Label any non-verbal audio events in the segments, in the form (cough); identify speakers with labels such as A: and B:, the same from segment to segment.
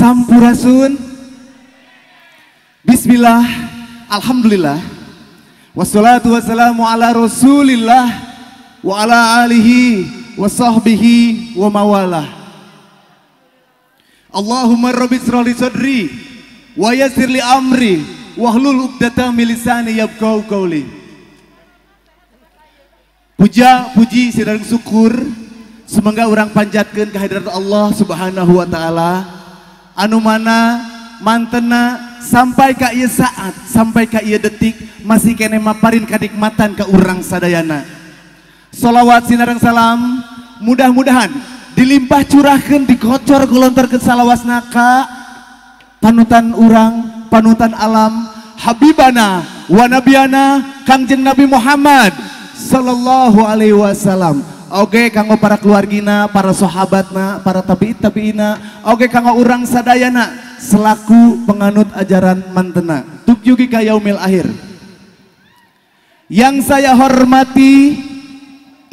A: Sampurasun. Bismillah. Alhamdulillah. Wassalatu wassalamu ala rasulillah wa ala alihi wa sahbihi wa mawalah. Allahumma rabbi srali sadri wa yassir amri wahlul uqdatam min lisani yafqahu Puja puji sidang syukur Semoga orang panjatkan kehadiran Allah Subhanahu wa taala anu mana mantena sampai ka ia saat sampai ka ia detik masih kene maparin kadikmatan ke urang sadayana salawat sinarang salam mudah-mudahan dilimpah curahkan dikocor golontar ke salawasna ka panutan urang panutan alam habibana wa nabiana kangjeng nabi Muhammad sallallahu alaihi wasallam Oke okay, kanggo para keluargina, para sahabatna, para tabi tabi'ina. Oke okay, kanggo urang sadayana selaku penganut ajaran mantena. Tuk yugi kayaumil akhir. Yang saya hormati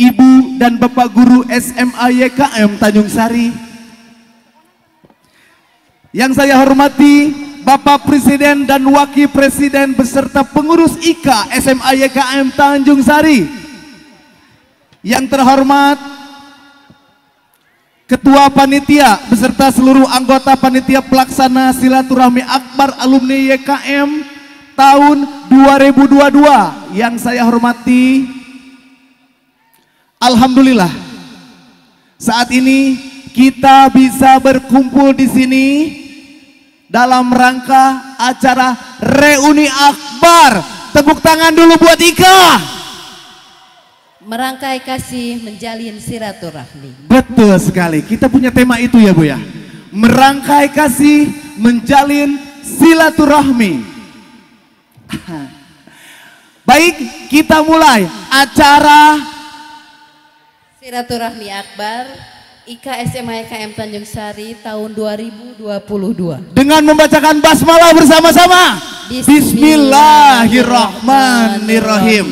A: Ibu dan Bapak Guru SMA YKM Tanjung Sari. Yang saya hormati Bapak Presiden dan Wakil Presiden beserta pengurus IKA SMA YKM Tanjung Sari. Yang terhormat Ketua Panitia beserta seluruh anggota Panitia Pelaksana Silaturahmi Akbar Alumni YKM tahun 2022 yang saya hormati Alhamdulillah saat ini kita bisa berkumpul di sini dalam rangka acara reuni Akbar. Tepuk tangan dulu buat Ika
B: merangkai kasih menjalin silaturahmi.
A: Betul sekali. Kita punya tema itu ya Bu ya. Merangkai kasih menjalin silaturahmi. (laughs) Baik, kita mulai acara
B: silaturahmi akbar IKSM IKM Tanjung Sari tahun 2022.
A: Dengan membacakan basmalah bersama-sama. Bismillahirrahmanirrahim.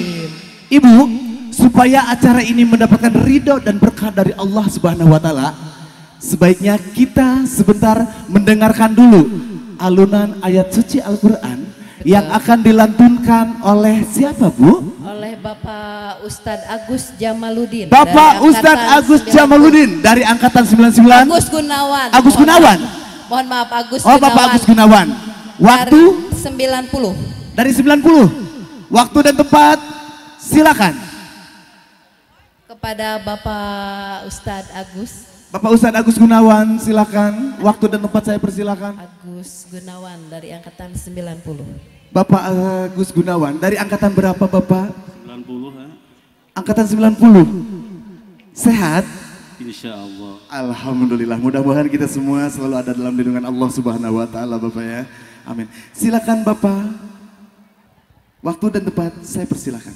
A: Ibu, supaya acara ini mendapatkan ridho dan berkah dari Allah Subhanahu wa taala, sebaiknya kita sebentar mendengarkan dulu alunan ayat suci Al-Qur'an yang akan dilantunkan oleh siapa, Bu?
B: Oleh Bapak Ustadz Agus Jamaludin. Bapak Ustadz Agus
A: Jamaludin dari angkatan 99. Agus
B: Gunawan. Agus Gunawan. mohon maaf Agus oh, Gunawan. Oh, Bapak Agus
A: Gunawan. Waktu dari 90. Dari 90. Waktu dan tempat silakan
B: kepada Bapak Ustadz Agus.
A: Bapak Ustadz Agus Gunawan, silakan. Waktu dan tempat saya persilakan.
B: Agus Gunawan dari angkatan 90.
A: Bapak eh, Agus Gunawan, dari angkatan berapa Bapak?
C: 90. Ha?
A: Angkatan 90. Sehat?
C: Insya Allah.
A: Alhamdulillah. Mudah-mudahan kita semua selalu ada dalam lindungan Allah Subhanahu wa taala, Bapak ya. Amin. Silakan Bapak. Waktu dan tempat saya persilakan.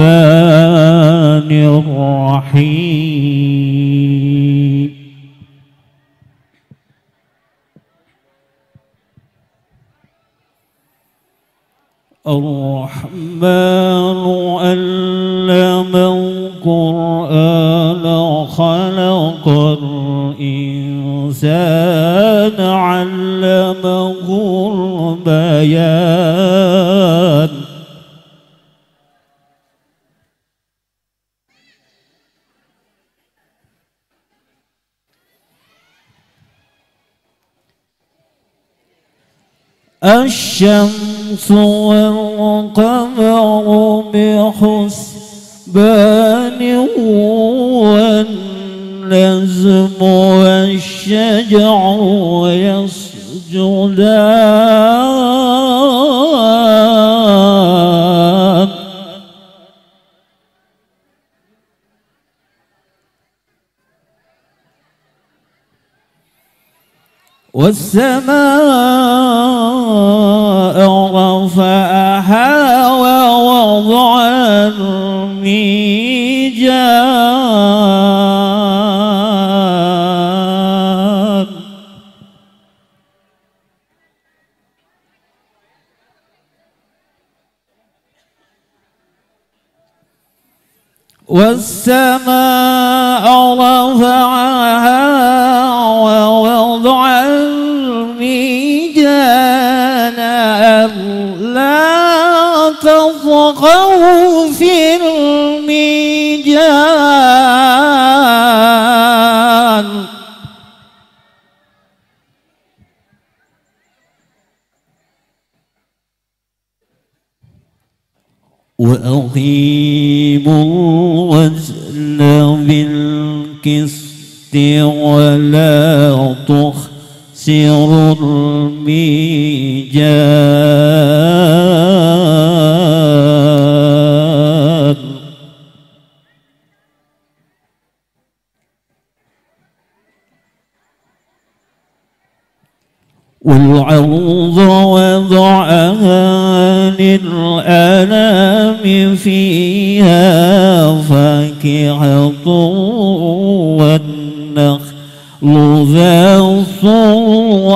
C: الرحمن الرحيم الرحمن علم القرآن خلق الإنسان علمه البيان الشمس والقمر بحسبان والنزم والشجع يسجدان والسماء رفعها ووضع الميجان والسماء رفعها وطغوا في الميجان وأقيموا الوزن بالقسط ولا تخسروا الميجان والعرض وضعها للأنام فيها فاكهة والنخل ذات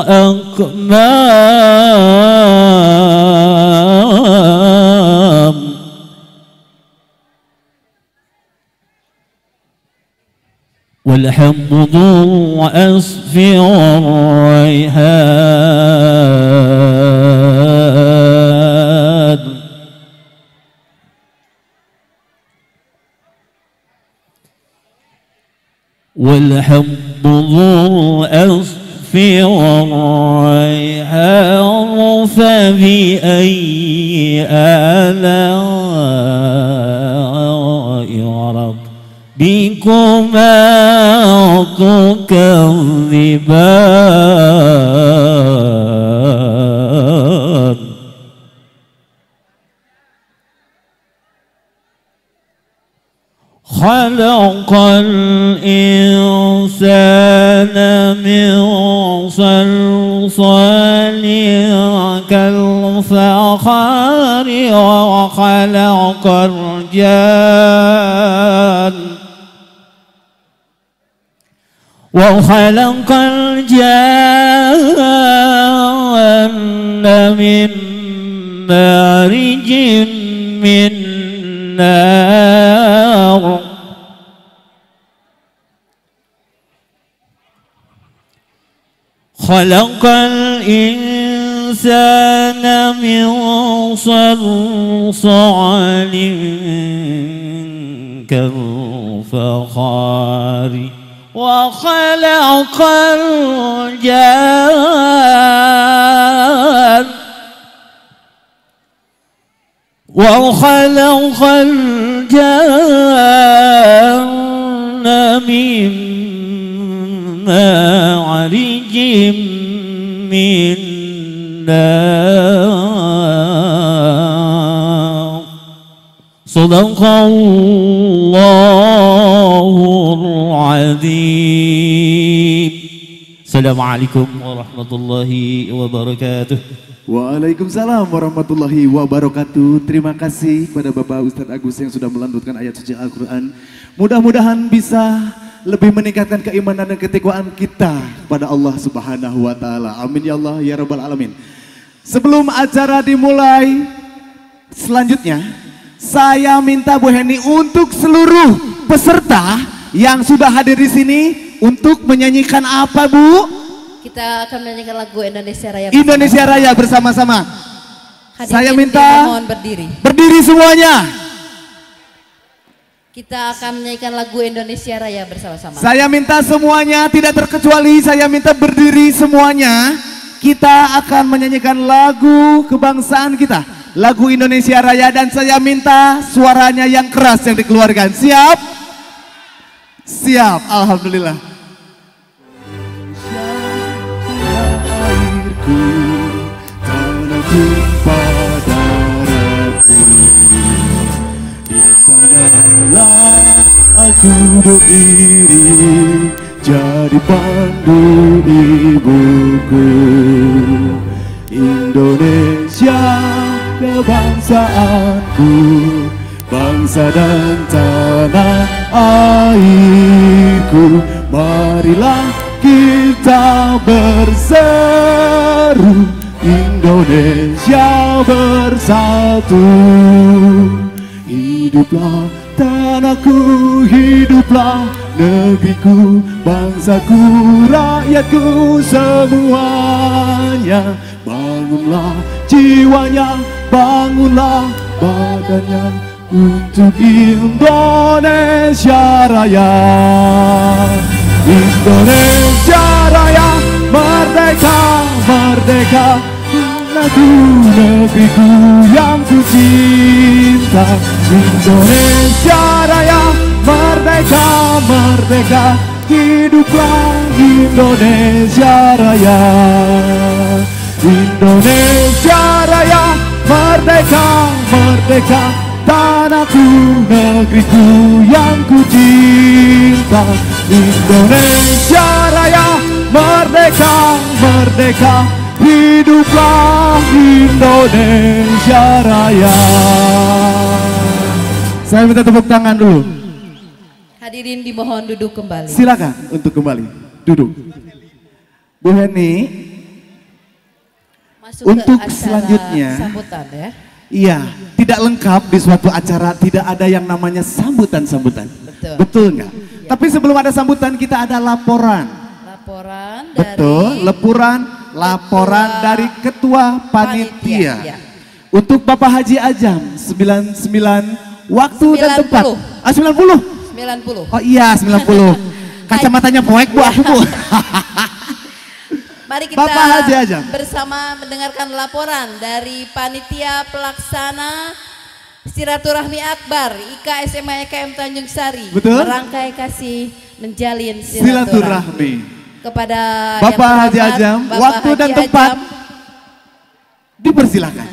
C: أكمام والحمد أسمى في الريحان والحب ذو الأصف ففي فبأي آلاء ربكما الأرض خلق الإنسان من صلصال كالفخار وخلق الرجال وخلق الجان من مارج من نار خلق الإنسان من صلصال كالفخار وخلق الجان وخلق الجان من معرج من نار صدق الله العظيم السلام عليكم ورحمة الله وبركاته
A: Waalaikumsalam warahmatullahi wabarakatuh. Terima kasih kepada Bapak Ustadz Agus yang sudah melanjutkan ayat suci Al-Quran. Mudah-mudahan bisa lebih meningkatkan keimanan dan ketikwaan kita kepada Allah Subhanahu wa taala. Amin ya Allah ya rabbal alamin. Sebelum acara dimulai selanjutnya, saya minta Bu Heni untuk seluruh peserta yang sudah hadir di sini untuk menyanyikan apa Bu?
B: Kita akan menyanyikan lagu Indonesia Raya. Bersama. Indonesia Raya
A: bersama-sama.
B: Saya minta mohon berdiri.
A: Berdiri semuanya.
B: Kita akan menyanyikan lagu Indonesia Raya bersama-sama.
A: Saya minta semuanya tidak terkecuali saya minta berdiri semuanya. Kita akan menyanyikan lagu kebangsaan kita, lagu Indonesia Raya dan saya minta suaranya yang keras yang dikeluarkan. Siap? Siap, Alhamdulillah.
D: Airku, tanahku aku berdiri jadi pandu ibuku Indonesia kebangsaanku bangsa dan tanah Aiku, Marilah kita berseru Indonesia bersatu Hiduplah tanahku, hiduplah negeriku Bangsaku, rakyatku, semuanya Bangunlah jiwanya, bangunlah badannya untuk Indonesia Raya Indonesia Raya merdeka merdeka lagu negeriku yang ku cinta Indonesia Raya merdeka merdeka hiduplah Indonesia Raya Indonesia Raya merdeka merdeka tanahku negeriku yang ku cinta Indonesia Raya merdeka merdeka hiduplah Indonesia Raya
A: saya minta tepuk tangan dulu
B: hadirin dimohon duduk kembali silakan
A: untuk kembali duduk Bu Heni
B: Masuk untuk ke selanjutnya sambutan ya
A: Iya, tidak lengkap di suatu acara tidak ada yang namanya sambutan-sambutan. Betul. Betul nggak? Ya. Tapi sebelum ada sambutan kita ada laporan. Laporan dari Betul, lepuran laporan ketua, dari ketua panitia. Ya. Untuk Bapak Haji Ajam 99 waktu 90. dan tempat. Ah 90.
B: 90. Oh
A: iya 90. (laughs) Kacamatanya poek Bu aku (laughs) (laughs)
B: Mari kita Bapak Haji Ajam. bersama mendengarkan laporan dari Panitia Pelaksana Silaturahmi Akbar IKSMA EKM Tanjung Sari Betul? merangkai kasih menjalin silaturahmi, kepada Bapak Haji Ajam Bapak waktu Haji dan tempat
E: dipersilakan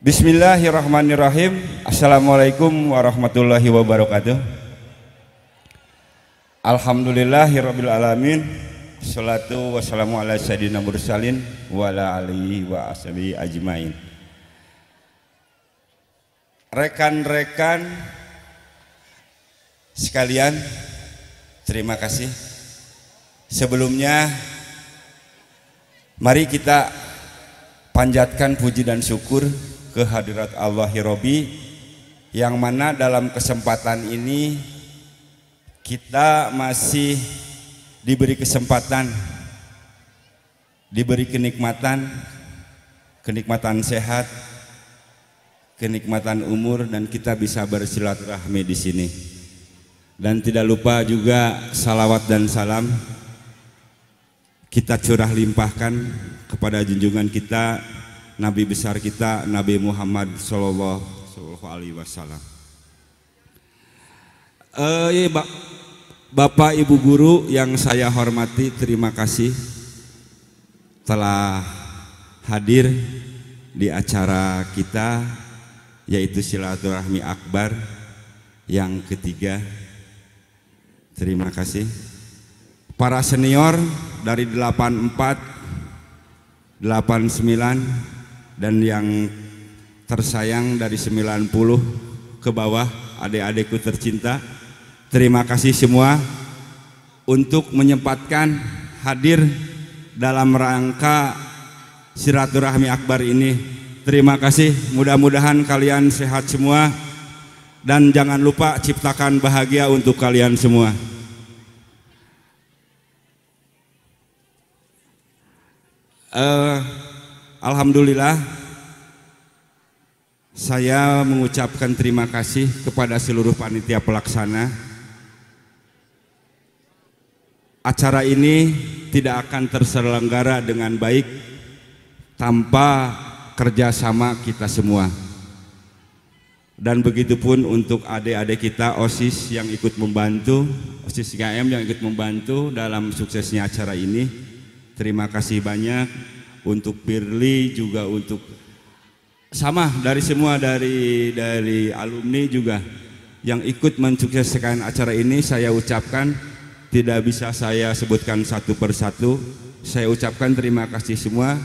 E: Bismillahirrahmanirrahim Assalamualaikum warahmatullahi wabarakatuh Alhamdulillahirrabbilalamin alamin. Salatu wassalamu ala sayyidina mursalin wa ala alihi wa ashabi ajmain. Rekan-rekan sekalian, terima kasih. Sebelumnya mari kita panjatkan puji dan syukur kehadirat Allah Hirobi yang mana dalam kesempatan ini kita masih diberi kesempatan, diberi kenikmatan, kenikmatan sehat, kenikmatan umur dan kita bisa bersilaturahmi di sini. Dan tidak lupa juga salawat dan salam kita curah limpahkan kepada junjungan kita Nabi besar kita Nabi Muhammad Shallallahu Alaihi Wasallam. Eh, Bapak Ibu guru yang saya hormati, terima kasih telah hadir di acara kita yaitu silaturahmi akbar yang ketiga. Terima kasih. Para senior dari 84 89 dan yang tersayang dari 90 ke bawah adik-adikku tercinta Terima kasih semua untuk menyempatkan hadir dalam rangka silaturahmi akbar ini. Terima kasih. Mudah-mudahan kalian sehat semua dan jangan lupa ciptakan bahagia untuk kalian semua. Uh, Alhamdulillah saya mengucapkan terima kasih kepada seluruh panitia pelaksana acara ini tidak akan terselenggara dengan baik tanpa kerjasama kita semua. Dan begitu pun untuk adik-adik kita OSIS yang ikut membantu, OSIS KM yang ikut membantu dalam suksesnya acara ini. Terima kasih banyak untuk Pirli juga untuk sama dari semua dari dari alumni juga yang ikut mensukseskan acara ini saya ucapkan tidak bisa saya sebutkan satu persatu. Saya ucapkan terima kasih semua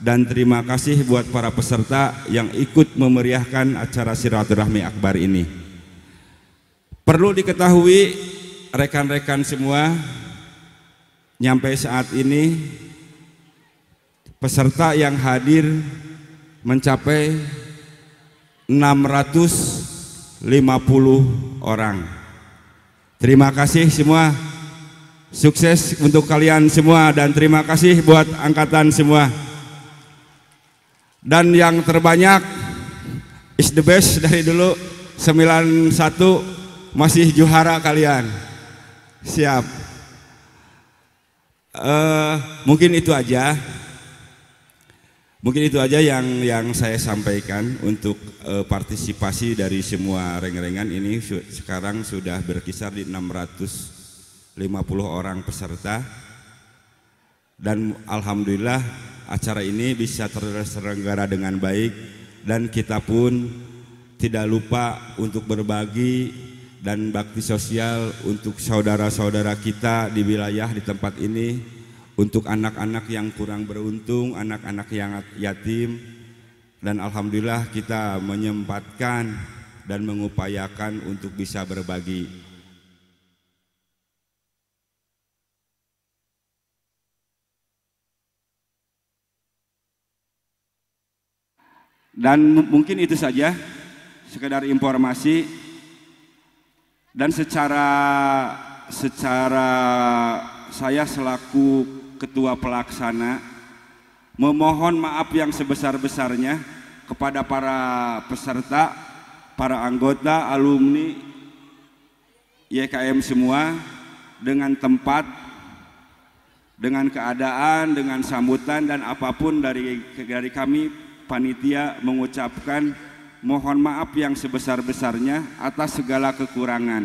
E: dan terima kasih buat para peserta yang ikut memeriahkan acara silaturahmi akbar ini. Perlu diketahui rekan-rekan semua nyampe saat ini peserta yang hadir mencapai 650 orang. Terima kasih semua. Sukses untuk kalian semua dan terima kasih buat angkatan semua. Dan yang terbanyak is the best dari dulu 91 masih juara kalian. Siap. Uh, mungkin itu aja. Mungkin itu aja yang yang saya sampaikan untuk uh, partisipasi dari semua reng-rengan ini su sekarang sudah berkisar di 600 50 orang peserta dan alhamdulillah acara ini bisa terselenggara dengan baik dan kita pun tidak lupa untuk berbagi dan bakti sosial untuk saudara-saudara kita di wilayah di tempat ini untuk anak-anak yang kurang beruntung, anak-anak yang yatim dan alhamdulillah kita menyempatkan dan mengupayakan untuk bisa berbagi. Dan mungkin itu saja sekedar informasi dan secara secara saya selaku ketua pelaksana memohon maaf yang sebesar-besarnya kepada para peserta, para anggota, alumni YKM semua dengan tempat dengan keadaan, dengan sambutan dan apapun dari dari kami panitia mengucapkan mohon maaf yang sebesar-besarnya atas segala kekurangan.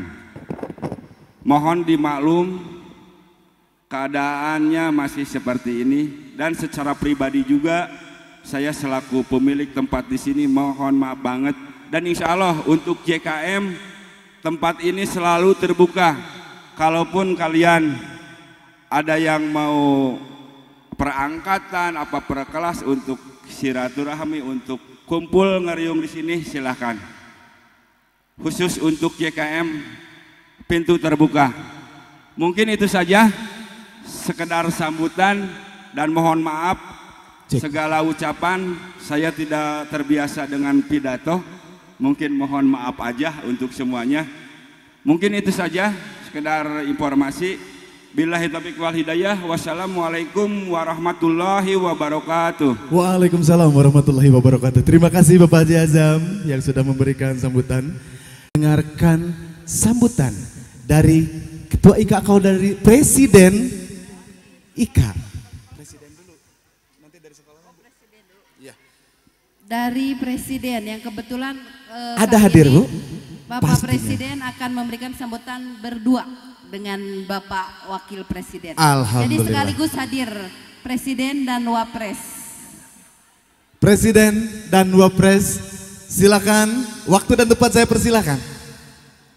E: Mohon dimaklum keadaannya masih seperti ini dan secara pribadi juga saya selaku pemilik tempat di sini mohon maaf banget dan insya Allah untuk JKM tempat ini selalu terbuka kalaupun kalian ada yang mau perangkatan apa perkelas untuk silaturahmi untuk kumpul ngeriung di sini silahkan. Khusus untuk JKM pintu terbuka. Mungkin itu saja sekedar sambutan dan mohon maaf segala ucapan saya tidak terbiasa dengan pidato. Mungkin mohon maaf aja untuk semuanya. Mungkin itu saja sekedar informasi. Billahi taufiq wal hidayah. Wassalamualaikum warahmatullahi wabarakatuh.
A: Waalaikumsalam warahmatullahi wabarakatuh. Terima kasih Bapak Haji Azam yang sudah memberikan sambutan. Dengarkan sambutan dari Ketua IKA kau dari Presiden IKA. Presiden dulu. Nanti dari sekolah.
B: Oh, presiden dulu. Ya. Dari Presiden yang kebetulan uh, ada hadir, ini, Bu. Bapak Pastinya. Presiden akan memberikan sambutan berdua dengan Bapak Wakil Presiden. Jadi sekaligus hadir Presiden dan Wapres.
A: Presiden dan Wapres, silakan waktu dan tempat saya persilakan.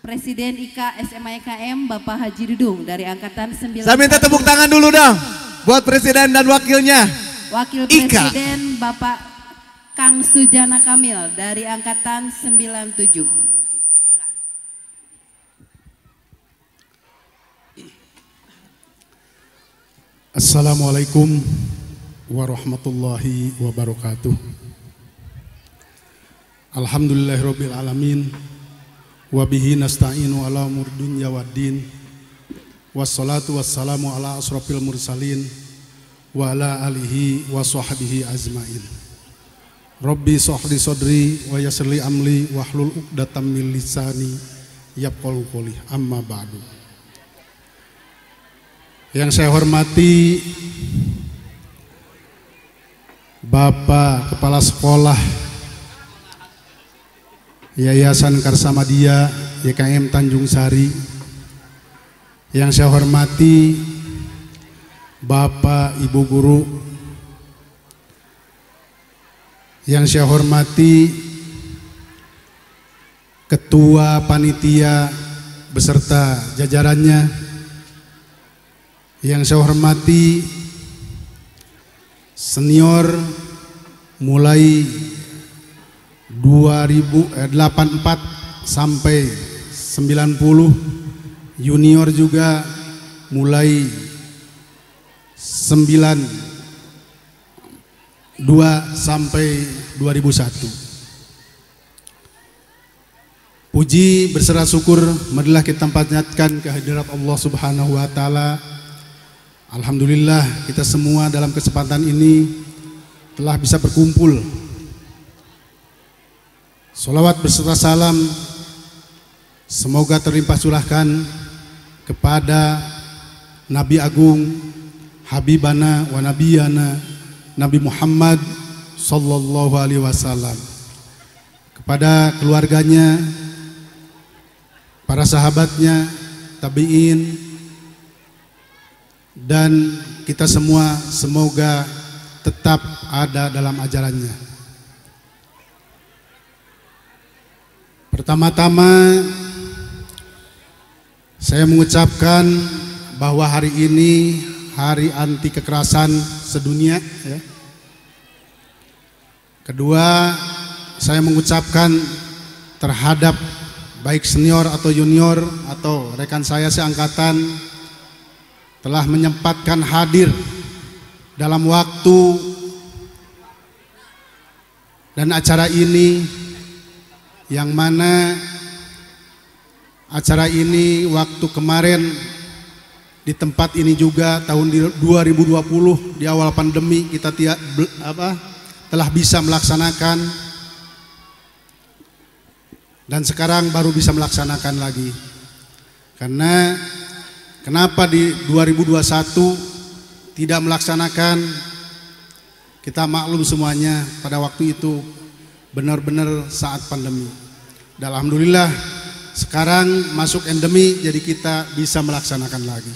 B: Presiden IKA SMA IKM Bapak Haji Dudung dari angkatan 9. Saya minta tepuk
A: tangan dulu dong buat presiden dan wakilnya.
B: Wakil Ika. Presiden Bapak Kang Sujana Kamil dari angkatan 97.
F: Assalamualaikum warahmatullahi wabarakatuh. Alhamdulillahirabbil alamin wa bihi nasta'inu ala umur dunya waddin. Wassalatu wassalamu ala asrofil mursalin wa ala alihi wa sahbihi ajmain. Rabbi sahli sodri wa yassirli amli wahlul uqdatam min lisani yaqulu qouli amma ba'du. Yang saya hormati Bapak Kepala Sekolah Yayasan Karsamadia YKM Tanjung Sari yang saya hormati Bapak Ibu Guru yang saya hormati Ketua Panitia beserta jajarannya yang saya hormati senior mulai 2084 eh, sampai 90 junior juga mulai 92 sampai 2001 Puji berserah syukur marilah kita panjatkan kehadirat Allah Subhanahu wa taala Alhamdulillah kita semua dalam kesempatan ini telah bisa berkumpul. Salawat beserta salam semoga terlimpah curahkan kepada Nabi Agung Habibana wa Nabiyana Nabi Muhammad sallallahu alaihi wasallam kepada keluarganya para sahabatnya tabi'in dan kita semua semoga tetap ada dalam ajarannya. Pertama-tama saya mengucapkan bahwa hari ini hari anti kekerasan sedunia ya. Kedua, saya mengucapkan terhadap baik senior atau junior atau rekan saya seangkatan telah menyempatkan hadir dalam waktu dan acara ini yang mana acara ini waktu kemarin di tempat ini juga tahun 2020 di awal pandemi kita tiap, apa, telah bisa melaksanakan dan sekarang baru bisa melaksanakan lagi karena Kenapa di 2021 tidak melaksanakan? Kita maklum semuanya pada waktu itu benar-benar saat pandemi. Dan alhamdulillah sekarang masuk endemi jadi kita bisa melaksanakan lagi.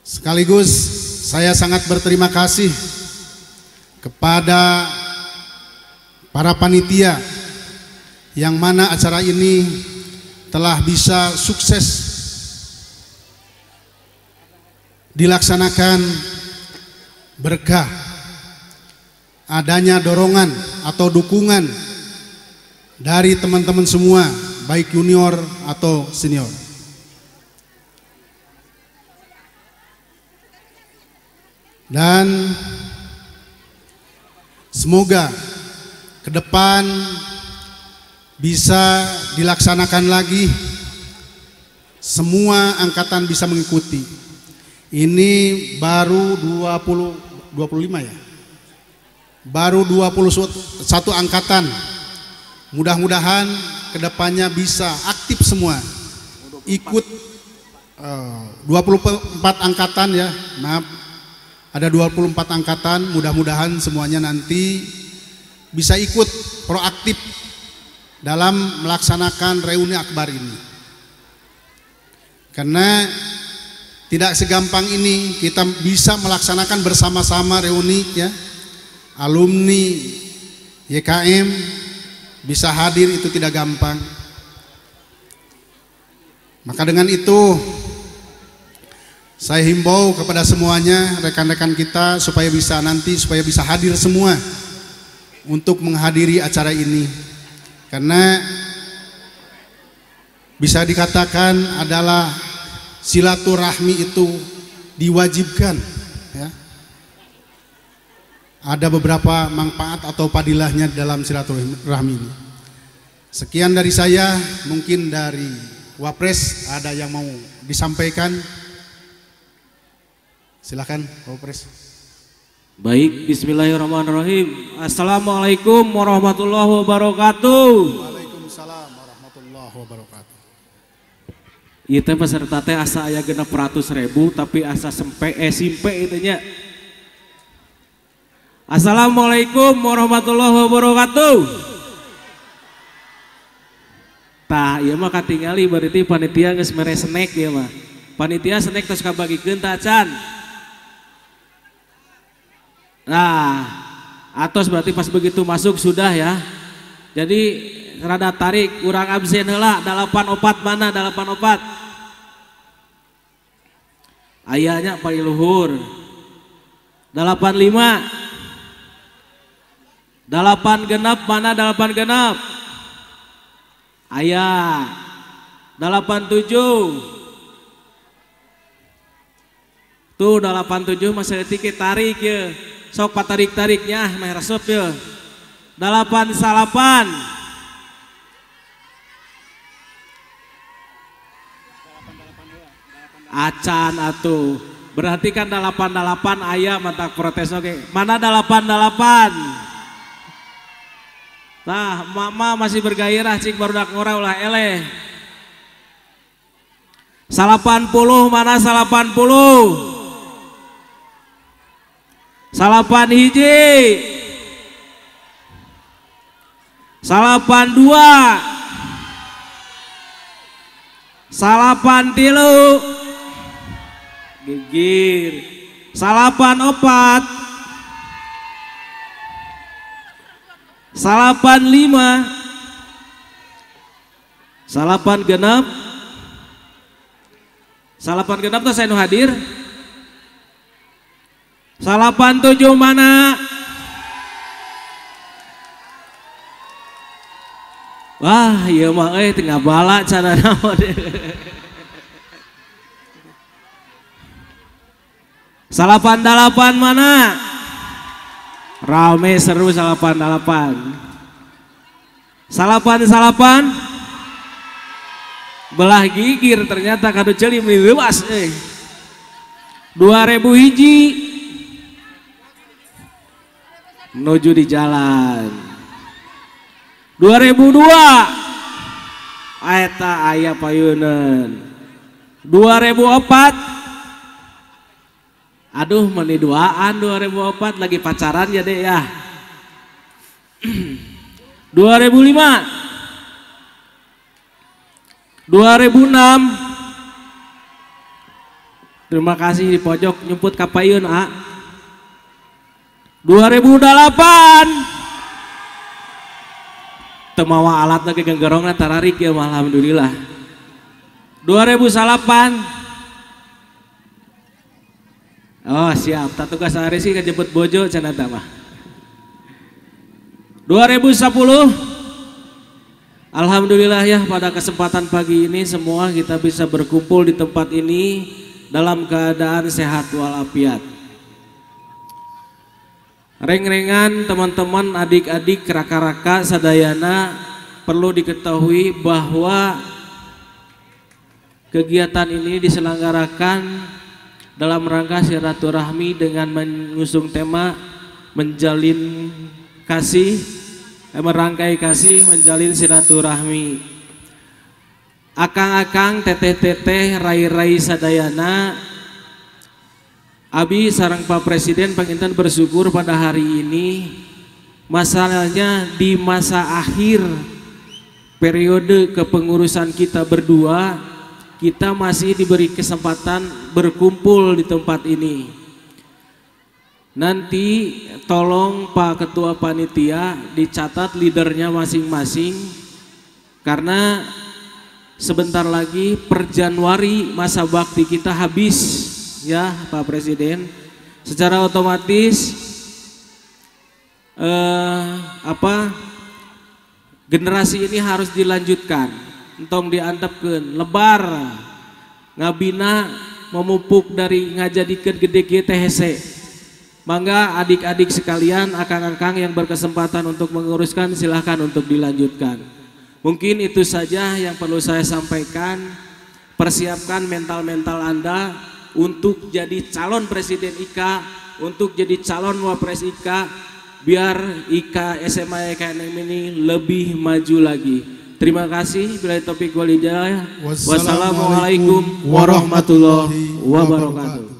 F: Sekaligus saya sangat berterima kasih kepada para panitia yang mana acara ini telah bisa sukses dilaksanakan berkah adanya dorongan atau dukungan dari teman-teman semua baik junior atau senior. Dan semoga ke depan bisa dilaksanakan lagi semua angkatan bisa mengikuti ini baru 20 25 ya baru 21 angkatan mudah-mudahan kedepannya bisa aktif semua ikut 24 eh, angkatan ya maaf ada 24 angkatan mudah-mudahan semuanya nanti bisa ikut proaktif dalam melaksanakan reuni akbar ini. Karena tidak segampang ini kita bisa melaksanakan bersama-sama reuni ya. Alumni YKM bisa hadir itu tidak gampang. Maka dengan itu saya himbau kepada semuanya rekan-rekan kita supaya bisa nanti supaya bisa hadir semua untuk menghadiri acara ini karena bisa dikatakan adalah silaturahmi itu diwajibkan ya. Ada beberapa manfaat atau padilahnya dalam silaturahmi ini. Sekian dari saya, mungkin dari Wapres ada yang mau disampaikan. Silahkan Wapres.
G: Baik, bismillahirrahmanirrahim. Assalamualaikum warahmatullahi wabarakatuh. Waalaikumsalam warahmatullahi wabarakatuh. Itu peserta teh asa aya genep ratus ribu tapi asa sempe eh simpe itu nya. Assalamualaikum warahmatullahi wabarakatuh. Tah, ya mah katingali berarti panitia nge mere snack ya mah. Panitia snack tos kabagikeun ta can. Nah, atos berarti pas begitu masuk sudah ya. Jadi rada tarik, kurang absen lah, Delapan opat mana, Delapan opat. Ayahnya pak Iluhur. Delapan lima. Delapan genap mana, Delapan genap. Ayah. Delapan tujuh. Tuh delapan tujuh masih sedikit tarik ya sok patarik-tariknya mah resep ya. Dalapan salapan. Acan atau Berarti kan dalapan dalapan ayam mata protes oke. Mana dalapan dalapan? Nah, mama masih bergairah cik baru dak ngora ulah eleh. Salapan puluh mana salapan puluh? salapan hiji salapan dua salapan tilu gigir salapan opat salapan lima salapan genap salapan genap tuh saya nu hadir Salapan tujuh mana? Wah, iya mah eh tengah balak cara nama Salapan dalapan mana? Rame seru salapan dalapan. Salapan salapan. Belah gigir ternyata kado celi meluas, eh. ribu hiji menuju di jalan 2002 Aeta Ayah Payunan 2004 Aduh meni duaan 2004 lagi pacaran ya dek ya 2005 (clears throat) 2006 Terima kasih di pojok nyumput kapayun, A. Ah. 2008 temawa alatnya ke genggerong tararik ya alhamdulillah 2008 oh siap tak tugas hari sih kejemput bojo cina mah 2010 Alhamdulillah ya pada kesempatan pagi ini semua kita bisa berkumpul di tempat ini dalam keadaan sehat walafiat. Reng-rengan teman-teman adik-adik raka-raka sadayana perlu diketahui bahwa kegiatan ini diselenggarakan dalam rangka silaturahmi dengan mengusung tema menjalin kasih eh, merangkai kasih menjalin silaturahmi akang-akang teteh-teteh rai-rai sadayana Abi sarang Pak Presiden pengintan bersyukur pada hari ini masalahnya di masa akhir periode kepengurusan kita berdua kita masih diberi kesempatan berkumpul di tempat ini nanti tolong Pak Ketua Panitia dicatat leadernya masing-masing karena sebentar lagi per Januari masa bakti kita habis ya Pak Presiden secara otomatis eh, apa generasi ini harus dilanjutkan entong diantepkan lebar ngabina memupuk dari ngajadikeun gede THC mangga adik-adik sekalian akang-akang yang berkesempatan untuk menguruskan silahkan untuk dilanjutkan mungkin itu saja yang perlu saya sampaikan persiapkan mental-mental anda untuk jadi calon presiden IKA, untuk jadi calon wapres IKA, biar IKA SMA IKNM ini lebih maju lagi. Terima kasih. Bila topik jaya.
F: Wassalamualaikum warahmatullahi wabarakatuh.